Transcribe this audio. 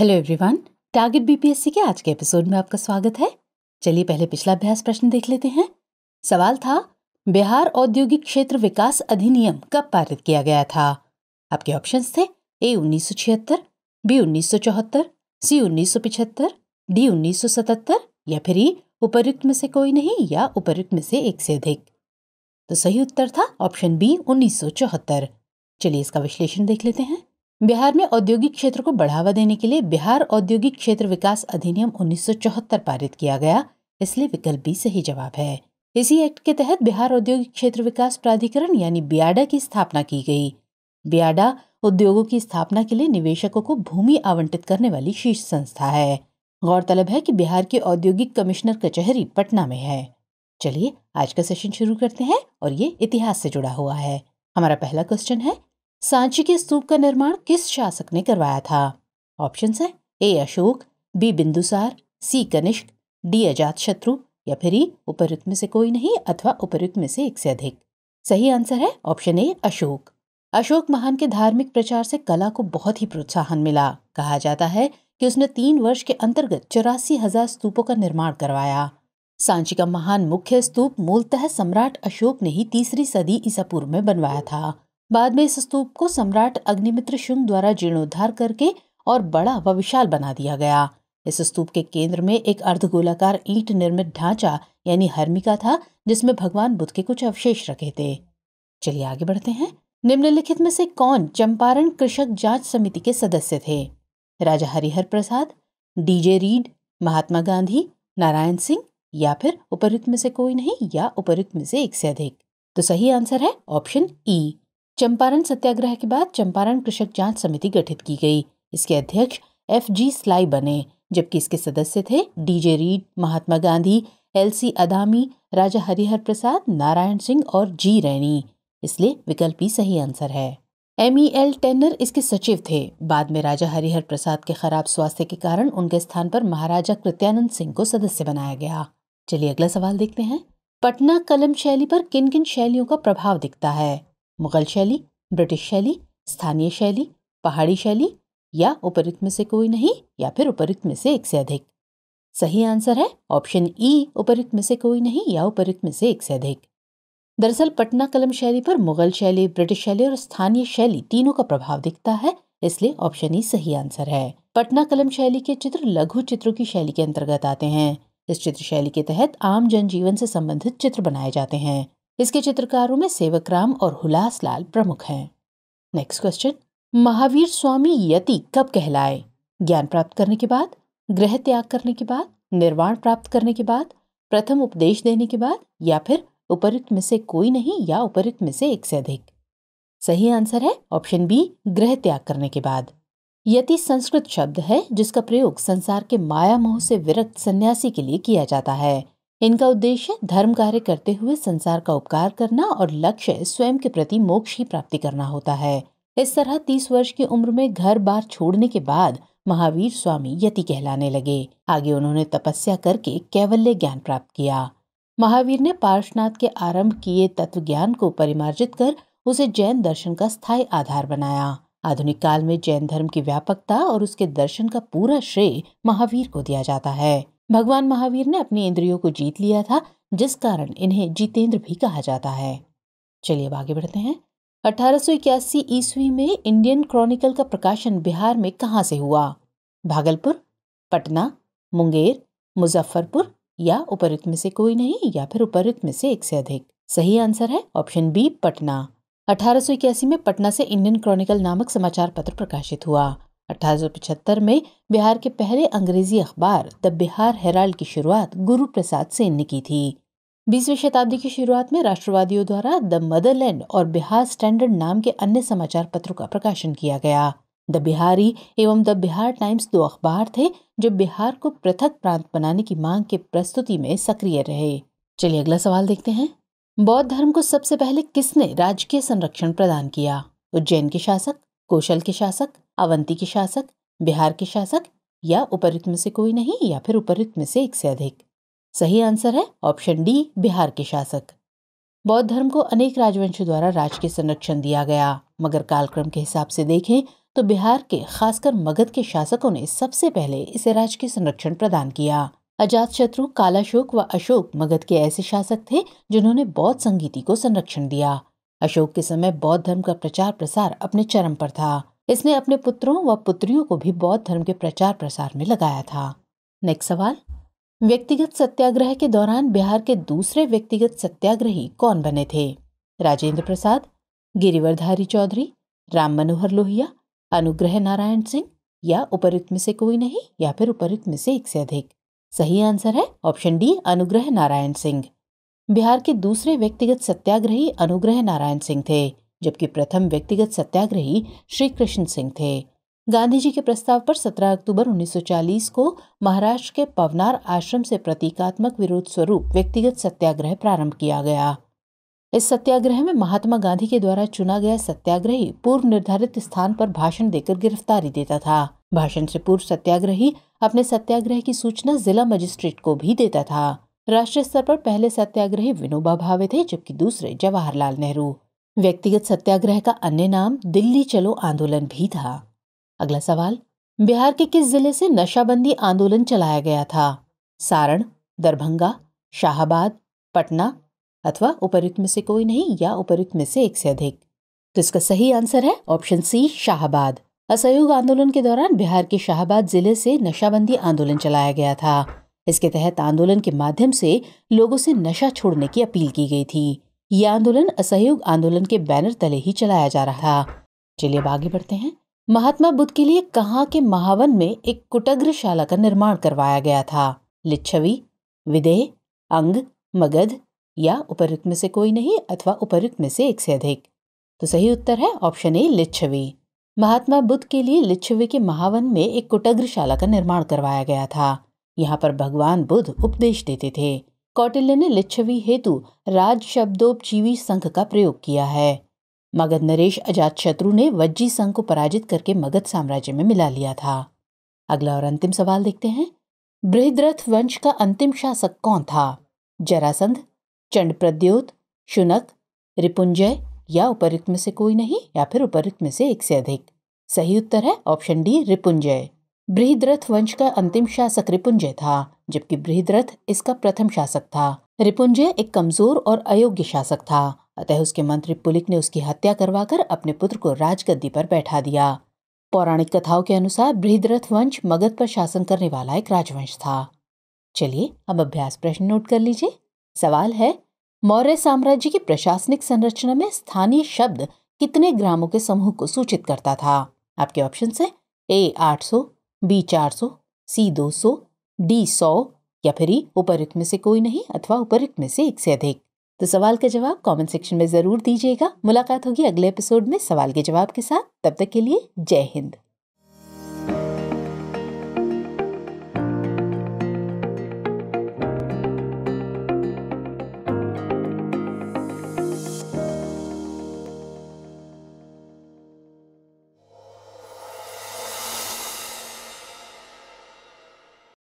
Hello everyone target BPSC के आज के एपिसोड में आपका स्वागत है चलिए पहले पिछला अभ्यास प्रश्न देख लेते हैं सवाल था बिहार औद्योगिक क्षेत्र विकास अधिनियम कब पारित किया गया था आपके ऑप्शंस थे ए उन्नीस सौ छिहत्तर बी उन्नीस सौ चौहत्तर सी उन्नीस सौ पिछहत्तर डी उन्नीस सौ सतहत्तर या फिर ई e उपरुक्त में से कोई नहीं या उपरुक्त में से एक से अधिक तो सही उत्तर था ऑप्शन बी उन्नीस सौ चौहत्तर चलिए इसका विश्लेषण देख लेते हैं बिहार में औद्योगिक क्षेत्र को बढ़ावा देने के लिए बिहार औद्योगिक क्षेत्र विकास अधिनियम उन्नीस पारित किया गया इसलिए विकल्प बी सही जवाब है इसी एक्ट के तहत बिहार औद्योगिक क्षेत्र विकास प्राधिकरण यानी बियाडा की स्थापना की गई बियाडा उद्योगों की स्थापना के लिए निवेशकों को भूमि आवंटित करने वाली शीर्ष संस्था है गौरतलब है कि बिहार के औद्योगिक कमिश्नर कचहरी पटना में है चलिए आज का सेशन शुरू करते हैं और ये इतिहास से जुड़ा हुआ है हमारा पहला क्वेश्चन है सांची के स्तूप का निर्माण किस शासक ने करवाया था ऑप्शन है A Ashoka B Bindusara C Kanishka D Ajatashatru या फिर e. उपरुक्त में से कोई नहीं अथवा उपरुक्त में से एक से अधिक सही आंसर है ऑप्शन ए अशोक अशोक महान के धार्मिक प्रचार से कला को बहुत ही प्रोत्साहन मिला कहा जाता है कि उसने तीन वर्ष के अंतर्गत चौरासी हजार स्तूपों का निर्माण करवाया सांची का महान मुख्य स्तूप मूलतः सम्राट अशोक ने ही तीसरी सदी ईसा पूर्व में बनवाया था बाद में इस स्तूप को सम्राट अग्निमित्र शुंग द्वारा जीर्णोद्धार करके और बड़ा व विशाल बना दिया गया इस स्तूप के केंद्र में एक अर्धगोलाकार ईंट निर्मित ढांचा यानी हर्मिका था जिसमें भगवान बुद्ध के कुछ अवशेष रखे थे चलिए आगे बढ़ते हैं निम्नलिखित में से कौन चंपारण कृषक जांच समिति के सदस्य थे राजा हरिहर प्रसाद डीजे रीड महात्मा गांधी नारायण सिंह या फिर उपरुक्त में से कोई नहीं या उपरुक्त में से एक से अधिक तो सही आंसर है option E e. Champaran Satyagraha के बाद चंपारण कृषक जांच समिति गठित की गई इसके अध्यक्ष एफ जी स्लाई बने जबकि इसके सदस्य थे D J Reid Mahatma Gandhi L C Adami Raja Harihar Prasad Narayan Singh और जी रैनी इसलिए विकल्प ही सही आंसर है एम ई एल टेनर इसके सचिव थे बाद में राजा हरिहर प्रसाद के खराब स्वास्थ्य के कारण उनके स्थान पर महाराजा कृत्यानंद सिंह को सदस्य बनाया गया चलिए अगला सवाल देखते हैं पटना कलम शैली पर किन किन शैलियों का प्रभाव दिखता है मुग़ल शैली ब्रिटिश शैली स्थानीय शैली पहाड़ी शैली या उपरित में से कोई नहीं या फिर उपरित में से एक से अधिक सही आंसर है ऑप्शन ई e, उपरित में से कोई नहीं या उपरित में से एक से अधिक दरअसल पटना कलम शैली पर मुगल शैली ब्रिटिश शैली और स्थानीय शैली तीनों का प्रभाव दिखता है इसलिए ऑप्शन ई e सही आंसर है पटना कलम शैली के चित्र लघु चित्रों की शैली के अंतर्गत आते हैं इस चित्र शैली के तहत आम जनजीवन से संबंधित चित्र बनाए जाते हैं इसके चित्रकारों में सेवकराम और हुलास लाल प्रमुख हैं नेक्स्ट क्वेश्चन महावीर स्वामी यति कब कहलाए ज्ञान प्राप्त करने के बाद ग्रह त्याग करने के बाद निर्वाण प्राप्त करने के बाद प्रथम उपदेश देने के बाद या फिर उपरिक्त में से कोई नहीं या उपरिक्त में से एक से अधिक सही आंसर है ऑप्शन बी ग्रह त्याग करने के बाद यति संस्कृत शब्द है जिसका प्रयोग संसार के माया मोह से विरक्त सन्यासी के लिए किया जाता है इनका उद्देश्य धर्म कार्य करते हुए संसार का उपकार करना और लक्ष्य स्वयं के प्रति मोक्ष की प्राप्ति करना होता है इस तरह तीस वर्ष की उम्र में घर बार छोड़ने के बाद महावीर स्वामी यति कहलाने लगे आगे उन्होंने तपस्या करके कैवल्य ज्ञान प्राप्त किया महावीर ने पार्शनाथ के आरंभ किए तत्व ज्ञान को परिमार्जित कर उसे जैन दर्शन का स्थायी आधार बनाया आधुनिक काल में जैन धर्म की व्यापकता और उसके दर्शन का पूरा श्रेय महावीर को दिया जाता है भगवान महावीर ने अपनी इंद्रियों को जीत लिया था जिस कारण इन्हें जितेंद्र भी कहा जाता है चलिए अब आगे बढ़ते हैं 1881 ईस्वी में इंडियन क्रॉनिकल का प्रकाशन बिहार में कहाँ से हुआ भागलपुर पटना मुंगेर मुजफ्फरपुर या उपरुक्त में से कोई नहीं या फिर उपरुक्त में से एक से अधिक सही आंसर है ऑप्शन बी पटना इक्यासी में पटना से इंडियन क्रॉनिकल नामक समाचार पत्र प्रकाशित हुआ 1875 में बिहार के पहले अंग्रेजी अखबार द बिहार हेराल्ड की शुरुआत गुरु प्रसाद सेन ने की थी बीसवीं शताब्दी की शुरुआत में राष्ट्रवादियों द्वारा द मदरलैंड और बिहार स्टैंडर्ड नाम के अन्य समाचार पत्रों का प्रकाशन किया गया द बिहारी एवं द बिहार टाइम्स दो अखबार थे जो बिहार को पृथक प्रांत बनाने की मांग के प्रस्तुति में सक्रिय रहे चलिए अगला सवाल देखते हैं बौद्ध धर्म को सबसे पहले किसने राजकीय संरक्षण प्रदान किया उज्जैन के शासक कौशल के शासक अवंती के शासक बिहार के शासक या उपरित में से कोई नहीं या फिर उपरित में से एक से अधिक सही आंसर है ऑप्शन डी बिहार के शासक बौद्ध धर्म को अनेक राजवंशों द्वारा राज के संरक्षण दिया गया मगर कालक्रम के हिसाब से देखें तो बिहार के खासकर मगध के शासकों ने सबसे पहले इसे राज के संरक्षण प्रदान किया अजात शत्रु कालाशोक व अशोक मगध के ऐसे शासक थे जिन्होंने बौद्ध संगीति को संरक्षण दिया अशोक के समय बौद्ध धर्म का प्रचार प्रसार अपने चरम पर था इसने अपने पुत्रों व पुत्रियों को भी बौद्ध धर्म के प्रचार प्रसार में लगाया था नेक्स्ट सवाल व्यक्तिगत सत्याग्रह के दौरान बिहार के दूसरे व्यक्तिगत सत्याग्रही कौन बने थे राजेंद्र प्रसाद गिरिवरधारी चौधरी राम मनोहर लोहिया अनुग्रह नारायण सिंह या उपरुक्त में से कोई नहीं या फिर उपरुक्त में से एक से अधिक सही आंसर है ऑप्शन डी अनुग्रह नारायण सिंह बिहार के दूसरे व्यक्तिगत सत्याग्रही अनुग्रह नारायण सिंह थे जबकि प्रथम व्यक्तिगत सत्याग्रही श्री कृष्ण सिंह थे गांधी जी के प्रस्ताव पर 17 अक्टूबर 1940 को महाराष्ट्र के पवनार आश्रम से प्रतीकात्मक विरोध स्वरूप व्यक्तिगत सत्याग्रह प्रारंभ किया गया इस सत्याग्रह में महात्मा गांधी के द्वारा चुना गया सत्याग्रही पूर्व निर्धारित स्थान पर भाषण देकर गिरफ्तारी देता था भाषण से पूर्व सत्याग्रही अपने सत्याग्रह की सूचना जिला मजिस्ट्रेट को भी देता था राष्ट्रीय स्तर पर पहले सत्याग्रही विनोबा भावे थे जबकि दूसरे जवाहरलाल नेहरू व्यक्तिगत सत्याग्रह का अन्य नाम दिल्ली चलो आंदोलन भी था अगला सवाल बिहार के किस जिले से नशाबंदी आंदोलन चलाया गया था सारण दरभंगा शाहबाद पटना अथवा उपरुक्त में से कोई नहीं या उपरुक्त में से एक से अधिक तो इसका सही आंसर है ऑप्शन सी शाहबाद असहयोग आंदोलन के दौरान बिहार के शाहबाद जिले से नशाबंदी आंदोलन चलाया गया था इसके तहत आंदोलन के माध्यम से लोगों से नशा छोड़ने की अपील की गई थी यह आंदोलन असहयोग आंदोलन के बैनर तले ही चलाया जा रहा था चलिए अब आगे बढ़ते हैं महात्मा बुद्ध के लिए कहाँ के महावन में एक कुटग्रशाला का निर्माण करवाया गया था लिच्छवी विदेह अंग मगध या उपरुक्त में से कोई नहीं अथवा उपरुक्त में से एक से अधिक तो सही उत्तर है ऑप्शन ए लिच्छवी महात्मा बुद्ध के लिए लिच्छवी के महावन में एक कुटग्रशाला का निर्माण करवाया गया था यहाँ पर भगवान बुद्ध उपदेश देते थे कौटिल्य ने लिच्छवी हेतु राज शब्दोपजीवी संघ का प्रयोग किया है मगध नरेश अजात शत्रु ने वज्जी संघ को पराजित करके मगध साम्राज्य में मिला लिया था अगला और अंतिम सवाल देखते हैं बृहद्रथ वंश का अंतिम शासक कौन था जरासंध चंड प्रद्योत शुनक रिपुंजय या उपरिक्त में से कोई नहीं या फिर उपरिक्त में से एक से अधिक सही उत्तर है ऑप्शन डी रिपुंजय बृहद्रथ वंश का अंतिम शासक रिपुंजय था जबकि बृहद्रथ इसका प्रथम शासक था रिपुंजय एक कमजोर और अयोग्य शासक था अतः उसके मंत्री पुलिक ने उसकी हत्या करवाकर अपने पुत्र को राजगद्दी पर बैठा दिया पौराणिक कथाओं के अनुसार बृहद्रथ वंश मगध पर शासन करने वाला एक राजवंश था चलिए अब अभ्यास प्रश्न नोट कर लीजिए सवाल है मौर्य साम्राज्य की प्रशासनिक संरचना में स्थानीय शब्द कितने ग्रामों के समूह को सूचित करता था आपके ऑप्शन है ए सौ बी चार सौ सी दो सौ डी सौ या फिर ई उपरुक्त में से कोई नहीं अथवा उपरुक्त में से एक से अधिक तो सवाल का जवाब कमेंट सेक्शन में जरूर दीजिएगा मुलाकात होगी अगले एपिसोड में सवाल के जवाब के साथ तब तक के लिए जय हिंद